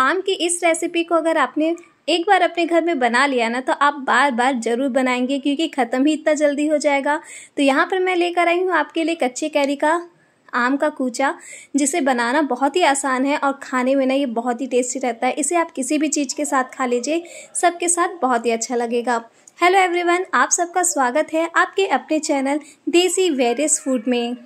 आम की इस रेसिपी को अगर आपने एक बार अपने घर में बना लिया ना तो आप बार बार ज़रूर बनाएंगे क्योंकि ख़त्म ही इतना जल्दी हो जाएगा तो यहाँ पर मैं लेकर आई हूँ आपके लिए कच्चे कैरी का आम का कूचा जिसे बनाना बहुत ही आसान है और खाने में ना ये बहुत ही टेस्टी रहता है इसे आप किसी भी चीज़ के साथ खा लीजिए सबके साथ बहुत ही अच्छा लगेगा हेलो एवरीवन आप सबका स्वागत है आपके अपने चैनल देसी वेरियस फूड में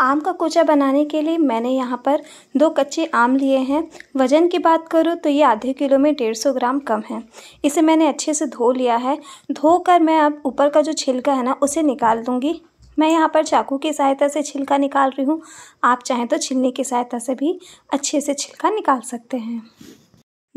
आम का कोचा बनाने के लिए मैंने यहाँ पर दो कच्चे आम लिए हैं वज़न की बात करूँ तो ये आधे किलो में डेढ़ सौ ग्राम कम है इसे मैंने अच्छे से धो लिया है धो कर मैं अब ऊपर का जो छिलका है ना उसे निकाल दूँगी मैं यहाँ पर चाकू की सहायता से छिलका निकाल रही हूँ आप चाहें तो छिलने की सहायता से भी अच्छे से छिलका निकाल सकते हैं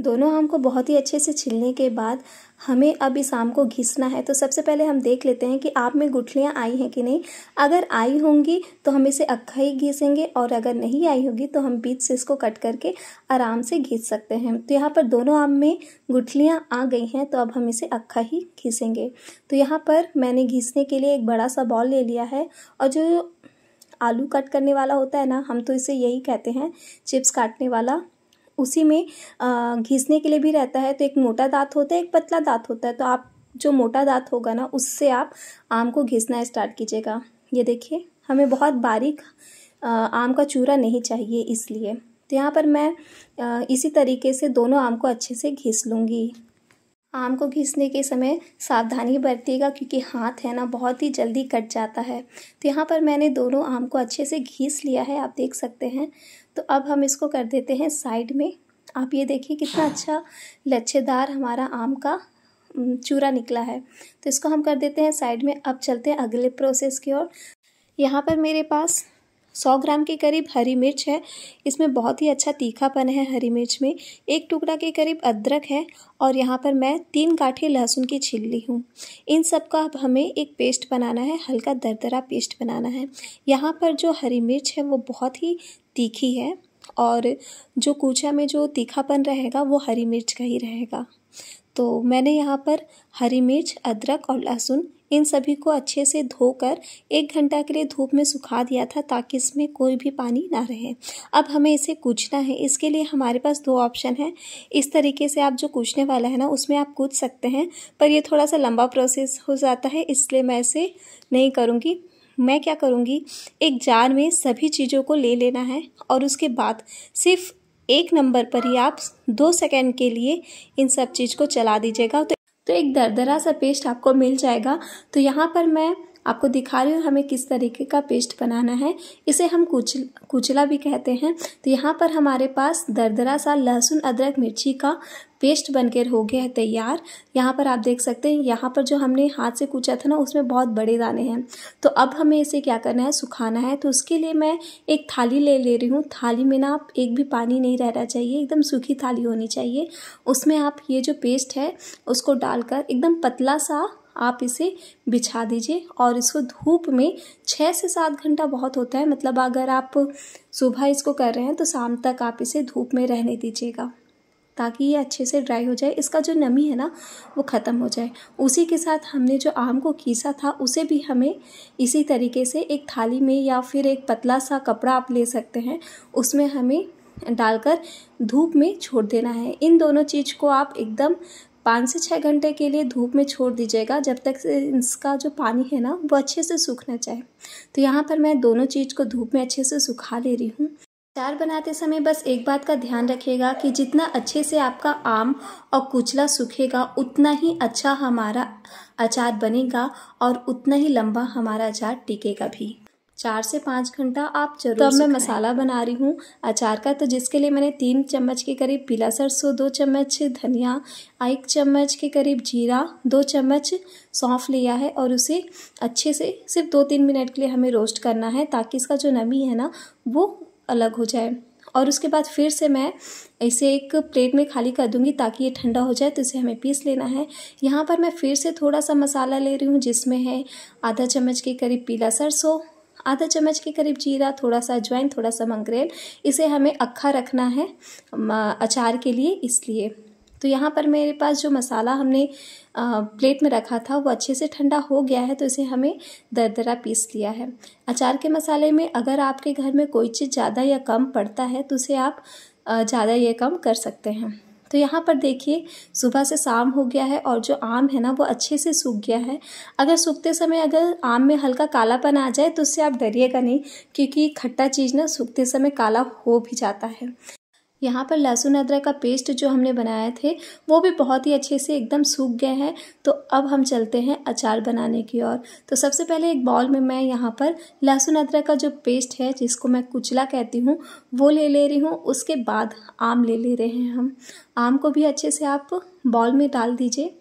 दोनों आम को बहुत ही अच्छे से छिलने के बाद हमें अब इस आम को घिसना है तो सबसे पहले हम देख लेते हैं कि आप में गुठलियाँ आई हैं कि नहीं अगर आई होंगी तो हम इसे अक्खा ही घिसेंगे और अगर नहीं आई होगी तो हम बीच से इसको कट करके आराम से घिस सकते हैं तो यहाँ पर दोनों आम में गुठलियाँ आ गई हैं तो अब हम इसे अक्खा ही घिसेंगे तो यहाँ पर मैंने घिसने के लिए एक बड़ा सा बॉल ले लिया है और जो आलू कट करने वाला होता है ना हम तो इसे यही कहते हैं चिप्स काटने वाला उसी में घिसने के लिए भी रहता है तो एक मोटा दांत होता है एक पतला दांत होता है तो आप जो मोटा दांत होगा ना उससे आप आम को घिसना स्टार्ट कीजिएगा ये देखिए हमें बहुत बारीक आम का चूरा नहीं चाहिए इसलिए तो यहाँ पर मैं इसी तरीके से दोनों आम को अच्छे से घिस लूँगी आम को घिसने के समय सावधानी बरतिएगा क्योंकि हाथ है ना बहुत ही जल्दी कट जाता है तो यहाँ पर मैंने दोनों आम को अच्छे से घिस लिया है आप देख सकते हैं तो अब हम इसको कर देते हैं साइड में आप ये देखिए कितना हाँ। अच्छा लच्छेदार हमारा आम का चूरा निकला है तो इसको हम कर देते हैं साइड में अब चलते हैं अगले प्रोसेस की ओर यहाँ पर मेरे पास सौ ग्राम के करीब हरी मिर्च है इसमें बहुत ही अच्छा तीखापन है हरी मिर्च में एक टुकड़ा के करीब अदरक है और यहाँ पर मैं तीन काठी लहसुन की छील ली हूँ इन सब का अब हमें एक पेस्ट बनाना है हल्का दरदरा पेस्ट बनाना है यहाँ पर जो हरी मिर्च है वो बहुत ही तीखी है और जो कूचा में जो तीखापन रहेगा वो हरी मिर्च का ही रहेगा तो मैंने यहाँ पर हरी मिर्च अदरक और लहसुन इन सभी को अच्छे से धोकर एक घंटा के लिए धूप में सुखा दिया था ताकि इसमें कोई भी पानी ना रहे अब हमें इसे कूचना है इसके लिए हमारे पास दो ऑप्शन है इस तरीके से आप जो कूचने वाला है ना उसमें आप कूच सकते हैं पर यह थोड़ा सा लंबा प्रोसेस हो जाता है इसलिए मैं इसे नहीं करूँगी मैं क्या करूँगी एक जार में सभी चीज़ों को ले लेना है और उसके बाद सिर्फ एक नंबर पर ही आप दो सेकंड के लिए इन सब चीज़ को चला दीजिएगा तो तो एक दरदरा सा पेस्ट आपको मिल जाएगा तो यहाँ पर मैं आपको दिखा रही हूँ हमें किस तरीके का पेस्ट बनाना है इसे हम कुच कुचला भी कहते हैं तो यहाँ पर हमारे पास दरदरा सा लहसुन अदरक मिर्ची का पेस्ट बनकर हो गया है तैयार यहाँ पर आप देख सकते हैं यहाँ पर जो हमने हाथ से कूचा था ना उसमें बहुत बड़े दाने हैं तो अब हमें इसे क्या करना है सुखाना है तो उसके लिए मैं एक थाली ले ले रही हूँ थाली में ना आप एक भी पानी नहीं रहना चाहिए एकदम सूखी थाली होनी चाहिए उसमें आप ये जो पेस्ट है उसको डालकर एकदम पतला सा आप इसे बिछा दीजिए और इसको धूप में छः से सात घंटा बहुत होता है मतलब अगर आप सुबह इसको कर रहे हैं तो शाम तक आप इसे धूप में रहने दीजिएगा ताकि ये अच्छे से ड्राई हो जाए इसका जो नमी है ना वो ख़त्म हो जाए उसी के साथ हमने जो आम को कीसा था उसे भी हमें इसी तरीके से एक थाली में या फिर एक पतला सा कपड़ा आप ले सकते हैं उसमें हमें डालकर धूप में छोड़ देना है इन दोनों चीज़ को आप एकदम पाँच से छः घंटे के लिए धूप में छोड़ दीजिएगा जब तक इसका जो पानी है ना वो अच्छे से सूखना चाहे तो यहाँ पर मैं दोनों चीज़ को धूप में अच्छे से सुखा ले रही हूँ अचार बनाते समय बस एक बात का ध्यान रखिएगा कि जितना अच्छे से आपका आम और कुचला सूखेगा उतना ही अच्छा हमारा अचार बनेगा और उतना ही लंबा हमारा अचार टिकेगा भी चार से पाँच घंटा आप जरूर तब मैं मसाला बना रही हूँ अचार का तो जिसके लिए मैंने तीन चम्मच के करीब पीला सरसों दो चम्मच धनिया एक चम्मच के करीब जीरा दो चम्मच सौंफ लिया है और उसे अच्छे से सिर्फ दो तीन मिनट के लिए हमें रोस्ट करना है ताकि इसका जो नमी है ना वो अलग हो जाए और उसके बाद फिर से मैं इसे एक प्लेट में खाली कर दूंगी ताकि ये ठंडा हो जाए तो इसे हमें पीस लेना है यहाँ पर मैं फिर से थोड़ा सा मसाला ले रही हूँ जिसमें है आधा चम्मच के करीब पीला सरसों आधा चम्मच के करीब जीरा थोड़ा सा अजवाइन थोड़ा सा मंगरेल इसे हमें अक्खा रखना है अचार के लिए इसलिए तो यहाँ पर मेरे पास जो मसाला हमने प्लेट में रखा था वो अच्छे से ठंडा हो गया है तो इसे हमें दरदरा पीस लिया है अचार के मसाले में अगर आपके घर में कोई चीज़ ज़्यादा या कम पड़ता है तो उसे आप ज़्यादा या कम कर सकते हैं तो यहाँ पर देखिए सुबह से शाम हो गया है और जो आम है ना वो अच्छे से सूख गया है अगर सूखते समय अगर आम में हल्का कालापन आ जाए तो उससे आप डरिएगा नहीं क्योंकि खट्टा चीज़ ना सूखते समय काला हो भी जाता है यहाँ पर लहसुन अदरक का पेस्ट जो हमने बनाए थे वो भी बहुत ही अच्छे से एकदम सूख गए हैं तो अब हम चलते हैं अचार बनाने की ओर तो सबसे पहले एक बॉल में मैं यहाँ पर लहसुन अदरक का जो पेस्ट है जिसको मैं कुचला कहती हूँ वो ले ले रही हूँ उसके बाद आम ले ले रहे हैं हम आम को भी अच्छे से आप बॉल में डाल दीजिए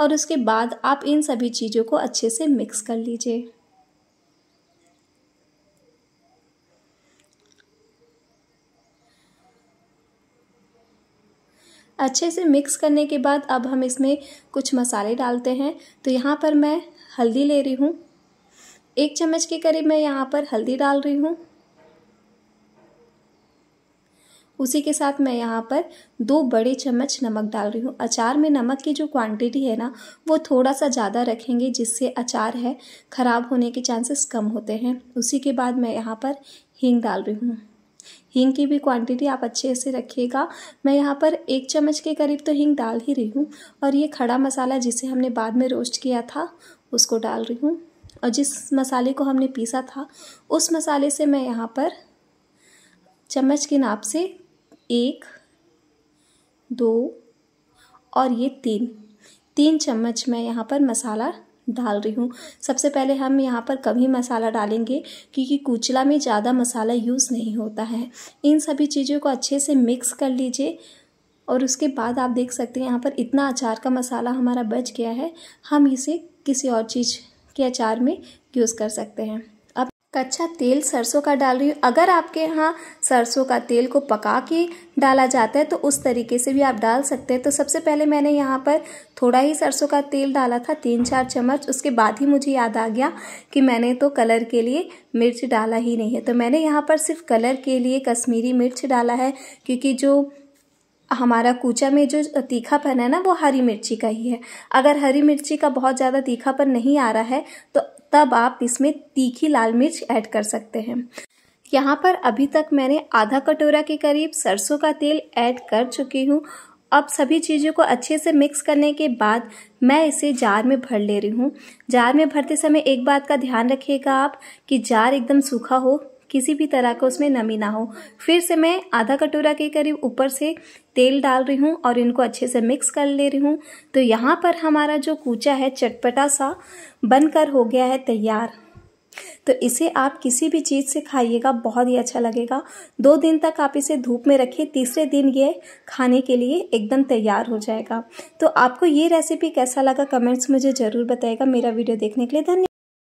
और उसके बाद आप इन सभी चीज़ों को अच्छे से मिक्स कर लीजिए अच्छे से मिक्स करने के बाद अब हम इसमें कुछ मसाले डालते हैं तो यहाँ पर मैं हल्दी ले रही हूँ एक चम्मच के करीब मैं यहाँ पर हल्दी डाल रही हूँ उसी के साथ मैं यहाँ पर दो बड़े चम्मच नमक डाल रही हूँ अचार में नमक की जो क्वांटिटी है ना वो थोड़ा सा ज़्यादा रखेंगे जिससे अचार है ख़राब होने के चांसेस कम होते हैं उसी के बाद मैं यहाँ पर हींग डाल रही हूँ हींग की भी क्वांटिटी आप अच्छे से रखिएगा मैं यहाँ पर एक चम्मच के करीब तो हींग डाल ही रही हूँ और ये खड़ा मसाला जिसे हमने बाद में रोस्ट किया था उसको डाल रही हूँ और जिस मसाले को हमने पीसा था उस मसाले से मैं यहाँ पर चम्मच के नाप से एक दो और ये तीन तीन चम्मच मैं यहाँ पर मसाला डाल रही हूँ सबसे पहले हम यहाँ पर कभी मसाला डालेंगे क्योंकि कुचला में ज़्यादा मसाला यूज़ नहीं होता है इन सभी चीज़ों को अच्छे से मिक्स कर लीजिए और उसके बाद आप देख सकते हैं यहाँ पर इतना अचार का मसाला हमारा बच गया है हम इसे किसी और चीज़ के अचार में यूज़ कर सकते हैं कच्चा तेल सरसों का डाल रही हूँ अगर आपके यहाँ सरसों का तेल को पका के डाला जाता है तो उस तरीके से भी आप डाल सकते हैं तो सबसे पहले मैंने यहाँ पर थोड़ा ही सरसों का तेल डाला था तीन चार चम्मच उसके बाद ही मुझे याद आ गया कि मैंने तो कलर के लिए मिर्च डाला ही नहीं है तो मैंने यहाँ पर सिर्फ कलर के लिए कश्मीरी मिर्च डाला है क्योंकि जो हमारा कूचा में जो तीखापन है ना वो हरी मिर्ची का ही है अगर हरी मिर्ची का बहुत ज़्यादा तीखापन नहीं आ रहा है तो तब आप इसमें तीखी लाल मिर्च ऐड कर सकते हैं यहाँ पर अभी तक मैंने आधा कटोरा के करीब सरसों का तेल ऐड कर चुकी हूँ अब सभी चीज़ों को अच्छे से मिक्स करने के बाद मैं इसे जार में भर ले रही हूँ जार में भरते समय एक बात का ध्यान रखिएगा आप कि जार एकदम सूखा हो किसी भी तरह का उसमें नमी ना हो फिर से मैं आधा कटोरा के करीब ऊपर से तेल डाल रही हूँ और इनको अच्छे से मिक्स कर ले रही हूँ तो यहाँ पर हमारा जो कूचा है चटपटा सा बनकर हो गया है तैयार तो इसे आप किसी भी चीज़ से खाइएगा बहुत ही अच्छा लगेगा दो दिन तक आप इसे धूप में रखिए तीसरे दिन ये खाने के लिए एकदम तैयार हो जाएगा तो आपको ये रेसिपी कैसा लगा कमेंट्स मुझे ज़रूर बताएगा मेरा वीडियो देखने के लिए धन्यवाद